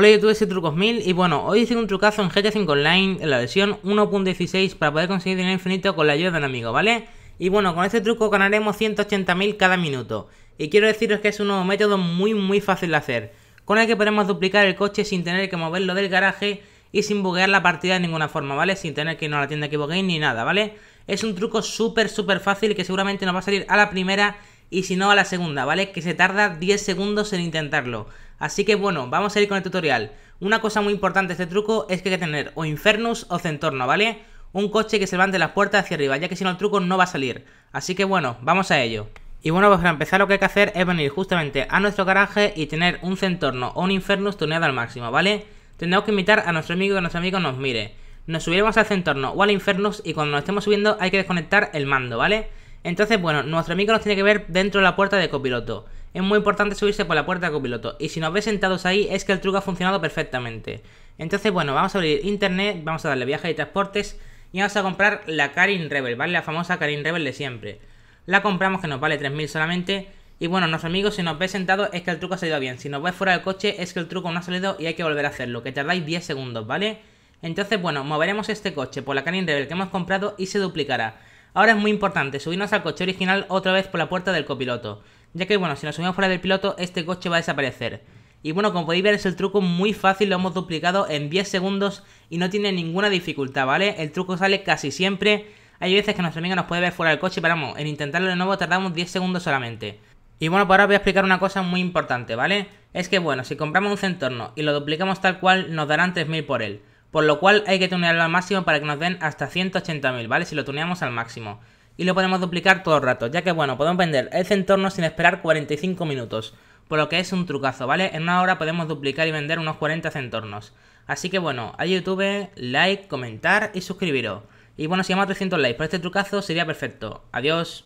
Hola YouTube, soy Trucos 1000 y bueno, hoy hice un trucazo en GTA 5 Online en la versión 1.16 para poder conseguir dinero infinito con la ayuda de un amigo, ¿vale? Y bueno, con este truco ganaremos 180.000 cada minuto. Y quiero deciros que es un nuevo método muy muy fácil de hacer, con el que podemos duplicar el coche sin tener que moverlo del garaje y sin buguear la partida de ninguna forma, ¿vale? Sin tener que irnos a la tienda que ni nada, ¿vale? Es un truco súper súper fácil que seguramente nos va a salir a la primera y si no a la segunda, ¿vale? Que se tarda 10 segundos en intentarlo. Así que bueno, vamos a ir con el tutorial. Una cosa muy importante de este truco es que hay que tener o Infernus o Centorno, ¿vale? Un coche que se levante las puertas hacia arriba, ya que si no el truco no va a salir. Así que bueno, vamos a ello. Y bueno, pues para empezar lo que hay que hacer es venir justamente a nuestro garaje y tener un Centorno o un Infernus tuneado al máximo, ¿vale? Tenemos que invitar a nuestro amigo que nuestro amigo nos mire. Nos subiremos al Centorno o al Infernus y cuando nos estemos subiendo hay que desconectar el mando, ¿vale? vale entonces, bueno, nuestro amigo nos tiene que ver dentro de la puerta de copiloto. Es muy importante subirse por la puerta de copiloto. Y si nos ves sentados ahí, es que el truco ha funcionado perfectamente. Entonces, bueno, vamos a abrir internet, vamos a darle viaje y transportes. Y vamos a comprar la Karin Rebel, ¿vale? La famosa Karin Rebel de siempre. La compramos que nos vale 3.000 solamente. Y bueno, nuestro amigo si nos ves sentados es que el truco ha salido bien. Si nos ves fuera del coche es que el truco no ha salido y hay que volver a hacerlo, que tardáis 10 segundos, ¿vale? Entonces, bueno, moveremos este coche por la Karin Rebel que hemos comprado y se duplicará. Ahora es muy importante subirnos al coche original otra vez por la puerta del copiloto, ya que bueno, si nos subimos fuera del piloto este coche va a desaparecer. Y bueno, como podéis ver es el truco muy fácil, lo hemos duplicado en 10 segundos y no tiene ninguna dificultad, ¿vale? El truco sale casi siempre, hay veces que nuestro amigo nos puede ver fuera del coche, pero vamos, en intentarlo de nuevo tardamos 10 segundos solamente. Y bueno, por pues ahora voy a explicar una cosa muy importante, ¿vale? Es que bueno, si compramos un centorno y lo duplicamos tal cual, nos darán 3.000 por él. Por lo cual hay que tunearlo al máximo para que nos den hasta 180.000, ¿vale? Si lo tuneamos al máximo. Y lo podemos duplicar todo el rato, ya que bueno, podemos vender el centorno sin esperar 45 minutos. Por lo que es un trucazo, ¿vale? En una hora podemos duplicar y vender unos 40 centornos. Así que bueno, a YouTube, like, comentar y suscribiros. Y bueno, si llamamos 300 likes por este trucazo sería perfecto. Adiós.